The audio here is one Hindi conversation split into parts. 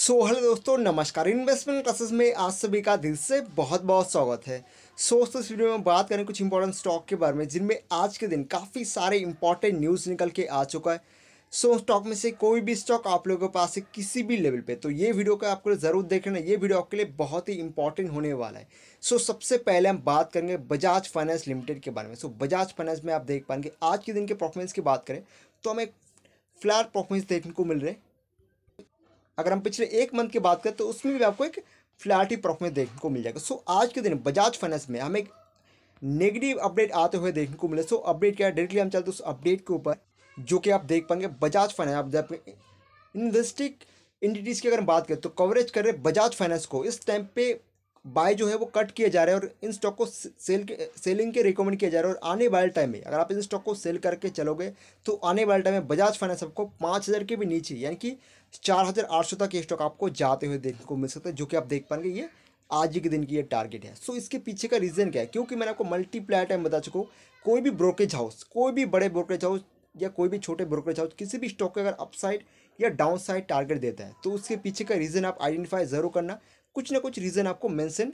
सो so, हेलो दोस्तों नमस्कार इन्वेस्टमेंट क्लासेस में आज सभी का दिल से बहुत बहुत स्वागत है सो so, इस वीडियो में बात करें कुछ इंपॉर्टेंट स्टॉक के बारे में जिनमें आज के दिन काफ़ी सारे इंपॉर्टेंट न्यूज़ निकल के आ चुका है सो so, स्टॉक में से कोई भी स्टॉक आप लोगों के पास है किसी भी लेवल पे तो ये वीडियो का आपको ज़रूर देखना ये वीडियो आपके लिए बहुत ही इंपॉर्टेंट होने वाला है सो so, सबसे पहले हम बात करेंगे बजाज फाइनेंस लिमिटेड के बारे में सो so, बजाज फाइनेंस में आप देख पाएंगे आज के दिन के परफॉर्मेंस की बात करें तो हमें फ्लैट परफॉर्मेंस देखने को मिल रहे हैं अगर हम पिछले एक मंथ की बात करें तो उसमें भी आपको एक फ्लैट ही प्रॉफिट देखने को मिल जाएगा सो आज के दिन बजाज फाइनेंस में हमें एक नेगेटिव अपडेट आते हुए देखने को मिले सो अपडेट क्या है डायरेक्टली हम चलते उस अपडेट के ऊपर जो कि आप देख पाएंगे बजाज फाइनेंस आप जब इन्वेस्टिक इंडिटीज़ की अगर हम बात करें तो कवरेज कर रहे बजाज फाइनेंस को इस टाइम पे बाय जो है वो कट किए जा रहे हैं और इन स्टॉक को सेल के सेलिंग के रिकमेंड किया जा रहा है और आने वाले टाइम में अगर आप इस स्टॉक को सेल करके चलोगे तो आने वाले टाइम में बजाज फाइनेंस आपको पाँच हज़ार के भी नीचे यानी कि चार हज़ार आठ सौ तक ये स्टॉक आपको जाते हुए देखने को मिल सकता है जो कि आप देख पाएंगे ये आज के दिन की ये टारगेट है सो इसके पीछे का रीज़न क्या है क्योंकि मैंने आपको मल्टीप्लाई टाइम बता चुका हूँ कोई भी ब्रोकेज हाउस कोई भी बड़े ब्रोकेज हाउस या कोई भी छोटे ब्रोकरेज हाउस किसी भी स्टॉक के अगर अपसाइड या डाउनसाइड टारगेट देता है तो उसके पीछे का रीज़न आप आइडेंटिफाई ज़रूर करना कुछ ना कुछ रीज़न आपको मेंशन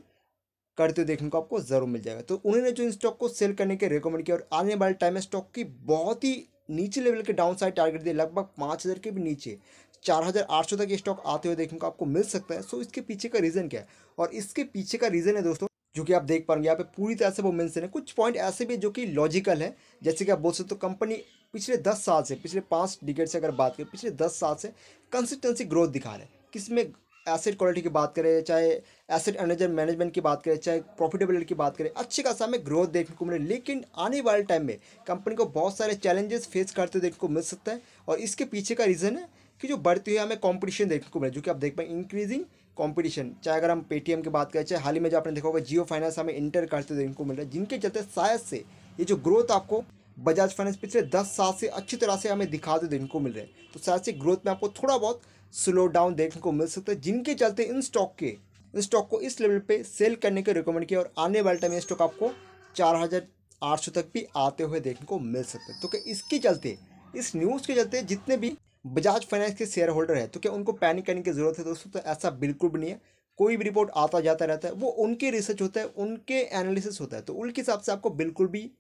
करते हुए देखने को आपको ज़रूर मिल जाएगा तो उन्होंने जो इन स्टॉक को सेल करने के रिकमेंड किया और आने वाले टाइम में स्टॉक की बहुत ही नीचे लेवल के डाउन साइड टारगेट दिए लगभग पाँच हज़ार के भी नीचे चार हज़ार आठ सौ तक ये स्टॉक आते हुए देखने को आपको मिल सकता है सो इसके पीछे का रीज़न क्या है और इसके पीछे का रीज़न है दोस्तों जो कि आप देख पाएंगे यहाँ पे पूरी तरह से वो मेंशन है कुछ पॉइंट ऐसे भी जो कि लॉजिकल है जैसे कि आप बोल सकते हो तो कंपनी पिछले दस साल से पिछले पाँच डिकेट से अगर बात करें पिछले दस साल से कंसिस्टेंसी ग्रोथ दिखा रहे हैं किसमें एसेट क्वालिटी की बात करें चाहे एसेट एनर्जर मैनेजमेंट की बात करें चाहे प्रॉफिटेबिलिटी की बात करें अच्छे खासा हमें ग्रोथ देखने को मिले लेकिन आने वाले टाइम में कंपनी को बहुत सारे चैलेंजेस फेस करते देखने को मिल सकता है और इसके पीछे का रीज़न है कि जो बढ़ती हुई हमें कॉम्पिटिशन देखने को मिले जो कि आप देख पाए इंक्रीजिंग कॉम्पिटिशन चाहे अगर हम पेटीएम की बात करें चाहे हाल ही में जो आपने देखा होगा जियो फाइनेंस हमें इंटर करते देखने को मिल रहा है जिनके चलते शायद से ये जो ग्रोथ आपको बजाज फाइनेंस पिछले दस साल से अच्छी तरह से हमें दिखा देखने को मिल रहे हैं तो शायद से ग्रोथ में आपको थोड़ा बहुत स्लो डाउन देखने को मिल सकता है जिनके चलते इन स्टॉक के इन स्टॉक को इस लेवल पे सेल करने के रिकमेंड किया और आने वाले टाइम ये स्टॉक आपको चार हज़ार आठ सौ तक भी आते हुए देखने को मिल सकते हैं तो क्या इसके चलते इस न्यूज़ के चलते जितने भी बजाज फाइनेंस के शेयर होल्डर है तो क्या उनको पैनिक करने की ज़रूरत है दोस्तों तो ऐसा बिल्कुल भी नहीं है कोई भी रिपोर्ट आता जाता रहता है वो उनके रिसर्च होता है उनके एनालिसिस होता है तो उनके हिसाब से आपको बिल्कुल भी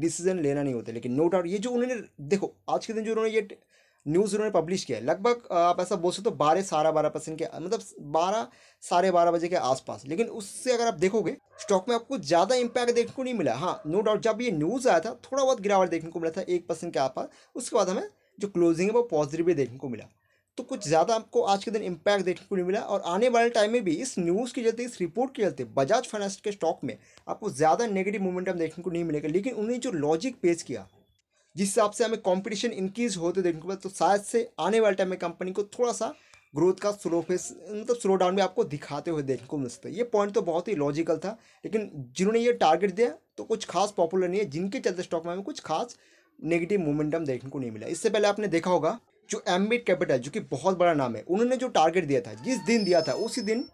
डिसीजन लेना नहीं होता लेकिन नो डाउट ये जो उन्होंने देखो आज के दिन जो उन्होंने ये न्यूज़ उन्होंने पब्लिश किया है लगभग आप ऐसा बोल सकते हो तो बारह साढ़े बारह परसेंट के मतलब बारह साढ़े बारह बजे के आसपास लेकिन उससे अगर आप देखोगे स्टॉक में आपको ज़्यादा इम्पैक्ट देखने को नहीं मिला हाँ नो डाउट जब ये न्यूज़ आया था थोड़ा बहुत गिरावट देखने को मिला था एक परसेंट के आसपास उसके बाद हमें जो क्लोजिंग है वो पॉजिटिव भी देखने को मिला तो कुछ ज़्यादा आपको आज के दिन इम्पैक्ट देखने को नहीं मिला और आने वाले टाइम में भी इस न्यूज़ के चलते इस रिपोर्ट के चलते बजाज फाइनेंस के स्टॉक में आपको ज़्यादा नेगेटिव मूवमेंटम देखने को नहीं मिलेगा लेकिन उन्हें जो लॉजिक पेश किया जिस हिसाब से हमें कंपटीशन इंक्रीज होते देखने को मिला तो शायद से आने वाले टाइम में कंपनी को थोड़ा सा ग्रोथ का स्लो फेस मतलब स्लो डाउन भी आपको दिखाते हुए देखने को मिल सकता है ये पॉइंट तो बहुत ही लॉजिकल था लेकिन जिन्होंने ये टारगेट दिया तो कुछ खास पॉपुलर नहीं है जिनके चलते स्टॉक में हमें कुछ खास नेगेटिव मोमेंटम देखने को नहीं मिला इससे पहले आपने देखा होगा जो एमबिट कैपिटल जो कि बहुत बड़ा नाम है उन्होंने जो टारगेट दिया था जिस दिन दिया था उसी दिन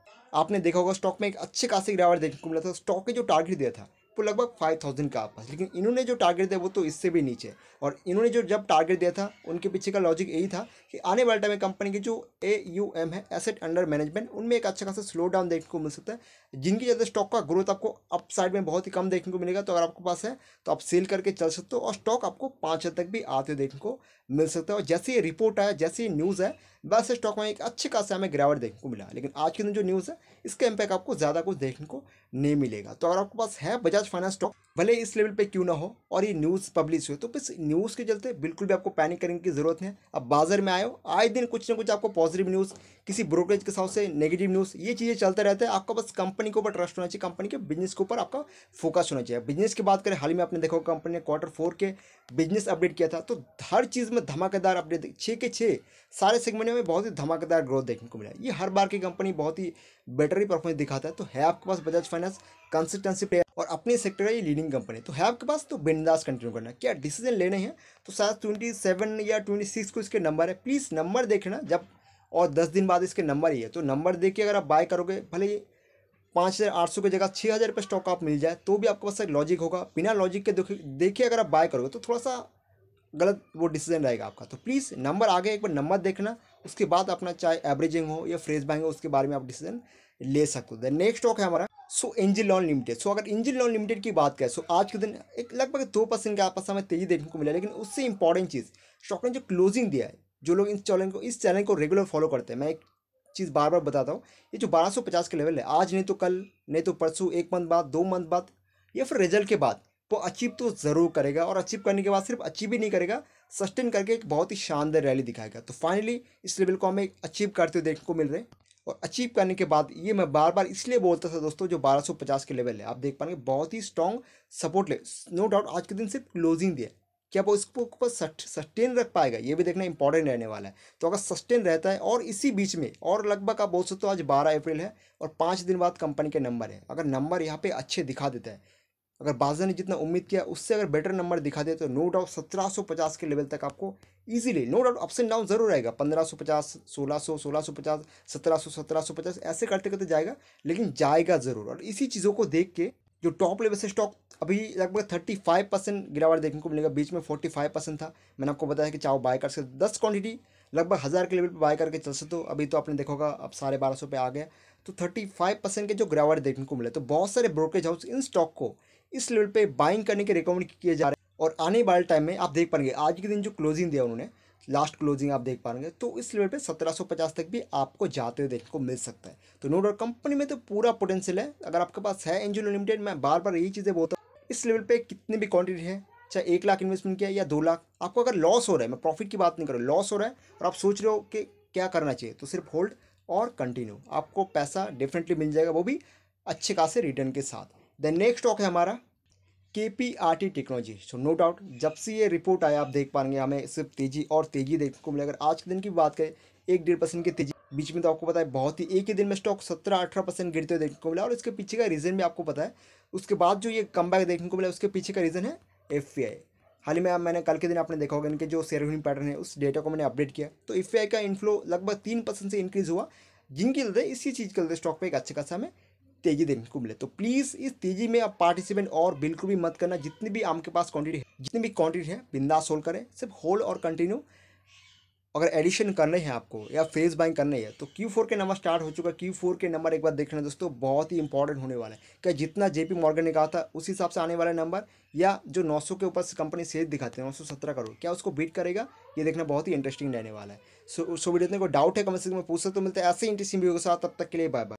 आपने देखा होगा स्टॉक में एक अच्छे खासी गिरावट देखने को मिला था स्टॉक के जो टारगेट दिया था वो लगभग फाइव थाउजेंड का आपस लेकिन इन्होंने जो टारगेट दिया वो तो इससे भी नीचे और इन्होंने जो जब टारगेट दिया था उनके पीछे का लॉजिक यही था कि आने वाले टाइम में कंपनी के जो ए यू एम है एसेट अंडर मैनेजमेंट उनमें एक अच्छा खासा स्लो डाउन देखने को मिल सकता है जिनकी ज़्यादा स्टॉक का ग्रोथ आपको अप साइड में बहुत ही कम देखने को मिलेगा तो अगर आपके पास है तो आप सेल करके चल सकते हो और स्टॉक आपको पाँच तक भी आते देखने को मिल सकता है और जैसे ये रिपोर्ट आया जैसे ये न्यूज़ है वैसे स्टॉक में एक अच्छे खासे हमें गिरावट देखने को मिला लेकिन आज के दिन जो न्यूज़ है इसका इम्पैक्ट आपको ज़्यादा कुछ देखने को नहीं मिलेगा तो अगर आपके पास है बजाज फाइनेंस स्टॉक भले इस लेवल पर क्यों ना हो और ये न्यूज़ पब्लिश हुई तो इस न्यूज़ के चलते बिल्कुल भी आपको पैनिक करने की ज़रूरत नहीं है अब बाजार में आए आए दिन कुछ ना कुछ आपको पॉजिटिव न्यूज़ किसी ब्रोकरेज के हिसाब से नेगेटिव न्यूज़ ये चीज़ें चलते रहते हैं आपका बस कंप कंपनी के ऊपर ट्रस्ट होना चाहिए कंपनी के बिजनेस के ऊपर आपका फोकस होना चाहिए बिजनेस की बात करें हाल ही में आपने देखा कंपनी ने क्वार्टर फोर के बिजनेस अपडेट किया था तो हर चीज़ में धमाकेदार अपडेट छः के छः सारे सेगमेंट में बहुत ही धमाकेदार ग्रोथ देखने को मिला ये हर बार की कंपनी बहुत ही बेटर ही परफॉर्मेंस दिखाता है तो है आपके पास बजाज फाइनेंस कंसिस्टेंसी प्लेयर और अपने सेक्टर का ये लीडिंग कंपनी तो है आपके पास तो बिंदास कंटिन्यू करना क्या डिसीजन लेने हैं तो शायद ट्वेंटी सेवन या ट्वेंटी सिक्स को इसके नंबर है प्लीज़ नंबर देखना जब और दस दिन बाद इसके नंबर ही है तो नंबर देखिए अगर आप बाय करोगे भले ही पाँच हज़ार आठ सौ की जगह छः हज़ार रुपये स्टॉक आप मिल जाए तो भी आपके पास एक लॉजिक होगा बिना लॉजिक के देखिए अगर आप बाय करोगे तो थोड़ा सा गलत वो डिसीजन रहेगा आपका तो प्लीज़ नंबर आगे एक बार नंबर देखना उसके बाद अपना चाहे एवरेजिंग हो या फ्रेज बैंक हो उसके बारे में आप डिसीजन ले सकते हो नेक्स्ट स्टॉक है हमारा सो इंजिन लॉन लिमिटेड सो अगर इंजिन लॉन लिमिटेड की बात करें सो आज के दिन एक लगभग दो परसेंट के आपस हमें तेजी देखने को मिला लेकिन उससे इंपॉर्टेंट चीज़ स्टॉक ने जो क्लोजिंग दिया है जो लोग इस चैनल को इस चैनल को रेगुलर फॉलो करते हैं मैं एक चीज़ बार बार बताता हूँ ये जो 1250 के लेवल है आज नहीं तो कल नहीं तो परसों एक मंथ बाद दो मंथ बाद या फिर रिजल्ट के बाद वो अचीव तो ज़रूर करेगा और अचीव करने के बाद सिर्फ अचीव ही नहीं करेगा सस्टेन करके एक बहुत ही शानदार रैली दिखाएगा तो फाइनली इस लेवल को हमें अचीव करते हुए देखने को मिल रहे हैं और अचीव करने के बाद ये मैं बार बार इसलिए बोलता था दोस्तों जो 1250 के लेवल है आप देख पाएंगे बहुत ही स्ट्रॉन्ग सपोर्ट ले नो डाउट आज के दिन सिर्फ क्लोजिंग दिया क्या वो इसको ऊपर सस्टेन रख पाएगा ये भी देखना इंपॉर्टेंट रहने वाला है तो अगर सस्टेन रहता है और इसी बीच में और लगभग आप बोल सकते हो आज बारह अप्रैल है और पाँच दिन बाद कंपनी के नंबर है अगर नंबर यहाँ पे अच्छे दिखा देता है अगर बाजार ने जितना उम्मीद किया उससे अगर बेटर नंबर दिखा दे तो नो डाउट सत्रह सौ पचास के लेवल तक आपको easily no doubt ups and down जरूर आएगा पंद्रह सौ पचास सोलह सौ सोलह सौ पचास सत्रह सौ सत्रह सौ पचास ऐसे करते करते जाएगा लेकिन जाएगा ज़रूर और इसी चीज़ों को देख के जो टॉप लेवल से स्टॉक अभी लगभग थर्टी फाइव परसेंट गिरावट देखने को मिलेगा बीच में फोर्टी फाइव परसेंट था मैंने आपको बताया कि चाहो बाय कर सकते दस क्वांटिटी लगभग हज़ार के लेवल पर बाय करके चल सकते हो अभी तो आपने देखोगा अब साढ़े बारह सौ पे आ गया तो थर्टी फाइव परसेंट के जो गिरावट देखने को मिले तो बहुत सारे ब्रोकरेज हाउस इन स्टॉक को इस लेवल पर बाइंग करने के रिकमेंड किए जा रहे हैं और आने वाले टाइम में आप देख पाएंगे आज के दिन जो क्लोजिंग दिया उन्होंने लास्ट क्लोजिंग आप देख पाएंगे तो इस लेवल पे 1750 तक भी आपको जाते हुए देखने को मिल सकता है तो नो और कंपनी में तो पूरा पोटेंशियल है अगर आपके पास है एंजल लिमिटेड मैं बार बार यही चीज़ें बोलता हूँ इस लेवल पर कितनी भी क्वान्टिटी है चाहे एक लाख इन्वेस्टमेंट किया या दो लाख आपको अगर लॉस हो रहा है मैं प्रॉफिट की बात नहीं कर रहा लॉस हो रहा है और आप सोच रहे हो कि क्या करना चाहिए तो सिर्फ होल्ड और कंटिन्यू आपको पैसा डेफिनेटली मिल जाएगा वो भी अच्छे खासे रिटर्न के साथ देन नेक्स्ट स्टॉक है हमारा के K P R technology so no doubt जब से ये रिपोर्ट आया आप देख पाएंगे हमें सिर्फ तेजी और तेजी देखने को मिले अगर आज के दिन की बात करें एक डेढ़ परसेंट की तेजी बीच में तो आपको पता है बहुत ही एक ही दिन में स्टॉक सत्रह अठारह परसेंट गिरते हुए देखने को मिला और इसके पीछे का रीज़न भी आपको पता है उसके बाद जो ये कम देखने को मिला उसके पीछे का रीज़न है एफ हाल ही में मैंने कल के दिन आपने देखा होगा इनके जो शेयर होल्डिंग पैटर्न है उस डेटा को मैंने अपडेट किया तो एफ का इन्फ्लो लगभग तीन परसेंट से इंक्रीज़ हुआ जिनके चलते इसी चीज़ के चलते स्टॉक पर एक अच्छा खासा हमें तेजी देखने को मिले तो प्लीज़ इस तेजी में आप पार्टिसिपेंट और बिल्कुल भी मत करना जितनी भी आपके पास क्वांटिटी है जितनी भी क्वांटिटी है बिंदास होल्ड करें सिर्फ होल्ड और कंटिन्यू अगर एडिशन करने हैं आपको या फेस बाइंग करने है तो क्यू फोर के नंबर स्टार्ट हो चुका क्यू फोर के नंबर एक बार देखना दोस्तों बहुत ही इंपॉर्टेंट होने वाला है क्या जितना जेपी मॉर्गन ने कहा था उस हिसाब से आने वाला नंबर या जो 900 के ऊपर से कंपनी सेज दिखाते हैं 917 करोड़ क्या उसको बीट करेगा ये देखना बहुत ही इंटरेस्टिंग रहने वाला है सो सो वीडियो को डाउट है कम से कम पूछ सकते तो मिलता है ऐसे इंटरेस्टिंग वीडियो के साथ तब तक के लिए बाय बाय